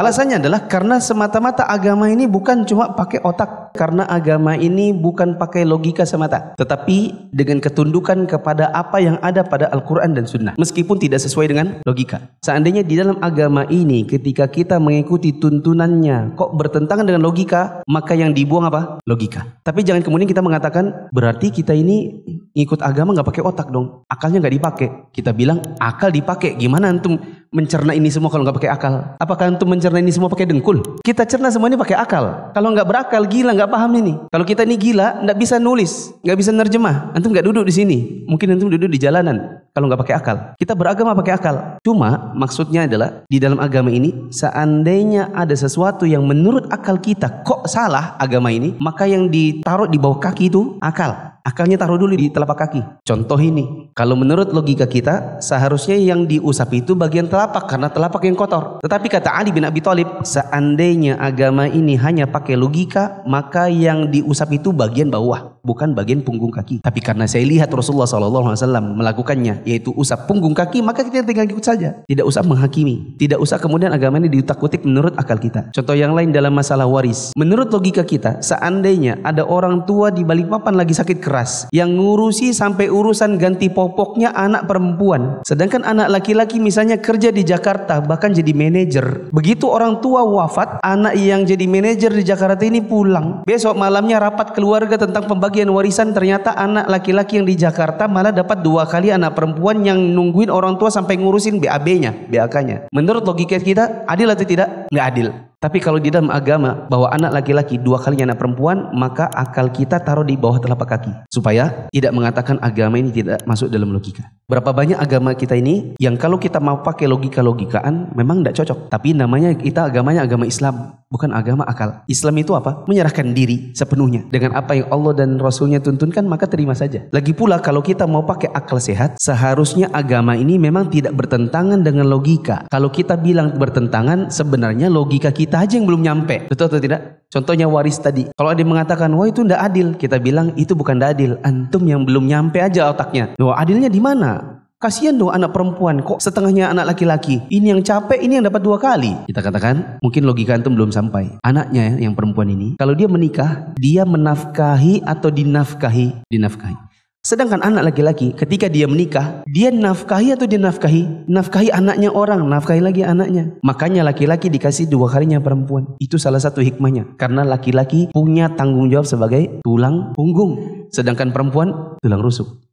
Alasannya adalah karena semata-mata agama ini bukan cuma pakai otak, karena agama ini bukan pakai logika semata, tetapi dengan ketundukan kepada apa yang ada pada Al-Quran dan Sunnah, meskipun tidak sesuai dengan logika. Seandainya di dalam agama ini, ketika kita mengikuti tuntunannya, kok bertentangan dengan logika, maka yang dibuang apa? Logika. Tapi jangan kemudian kita mengatakan berarti kita ini ngikut agama nggak pakai otak dong. Akalnya nggak dipakai. Kita bilang akal dipakai. Gimana antum mencerna ini semua kalau nggak pakai akal? Apakah antum mencerna ini semua pakai dengkul? Kita cerna semuanya pakai akal. Kalau nggak berakal gila nggak paham ini. Kalau kita ini gila nggak bisa nulis, nggak bisa nerjemah. Antum nggak duduk di sini. Mungkin antum duduk di jalanan. Kalau nggak pakai akal. Kita beragama pakai akal. Cuma maksudnya adalah di dalam agama ini seandainya ada sesuatu yang menurut akal kita kok salah agama ini, maka yang ditaruh di bawah kaki itu akal. Akalnya taruh dulu di telapak kaki. Contoh ini, kalau menurut logika kita, seharusnya yang diusap itu bagian telapak karena telapak yang kotor. Tetapi kata Ali bin Abi Thalib, seandainya agama ini hanya pakai logika, maka yang diusap itu bagian bawah, bukan bagian punggung kaki. Tapi karena saya lihat Rasulullah Shallallahu Alaihi Wasallam melakukannya, yaitu usap punggung kaki, maka kita tinggal ikut saja. Tidak usah menghakimi, tidak usah kemudian agama ini diutak-utik menurut akal kita. Contoh yang lain dalam masalah waris. Menurut logika kita, seandainya ada orang tua di balik papan lagi sakit keras, keras yang ngurusi sampai urusan ganti popoknya anak perempuan. Sedangkan anak laki-laki misalnya kerja di Jakarta bahkan jadi manajer. Begitu orang tua wafat, anak yang jadi manajer di Jakarta ini pulang. Besok malamnya rapat keluarga tentang pembagian warisan ternyata anak laki-laki yang di Jakarta malah dapat dua kali anak perempuan yang nungguin orang tua sampai ngurusin BAB-nya, BAK-nya. Menurut logika kita adil atau tidak? Nggak adil. Tapi kalau di dalam agama bahwa anak laki-laki dua kali anak perempuan, maka akal kita taruh di bawah telapak kaki supaya tidak mengatakan agama ini tidak masuk dalam logika. Berapa banyak agama kita ini yang kalau kita mau pakai logika-logikaan memang tidak cocok. Tapi namanya kita agamanya agama Islam, bukan agama akal. Islam itu apa? Menyerahkan diri sepenuhnya dengan apa yang Allah dan Rasulnya tuntunkan maka terima saja. Lagi pula kalau kita mau pakai akal sehat, seharusnya agama ini memang tidak bertentangan dengan logika. Kalau kita bilang bertentangan, sebenarnya logika kita aja yang belum nyampe. Betul atau tidak? Contohnya waris tadi. Kalau ada yang mengatakan, wah itu tidak adil. Kita bilang, itu bukan tidak adil. Antum yang belum nyampe aja otaknya. Wah adilnya di mana? Kasihan dong anak perempuan, kok setengahnya anak laki-laki. Ini yang capek, ini yang dapat dua kali. Kita katakan, mungkin logika antum belum sampai. Anaknya yang perempuan ini, kalau dia menikah, dia menafkahi atau dinafkahi? Dinafkahi. Sedangkan anak laki-laki ketika dia menikah, dia nafkahi atau dia nafkahi? Nafkahi anaknya orang, nafkahi lagi anaknya. Makanya laki-laki dikasih dua kalinya perempuan. Itu salah satu hikmahnya. Karena laki-laki punya tanggung jawab sebagai tulang punggung. Sedangkan perempuan tulang rusuk.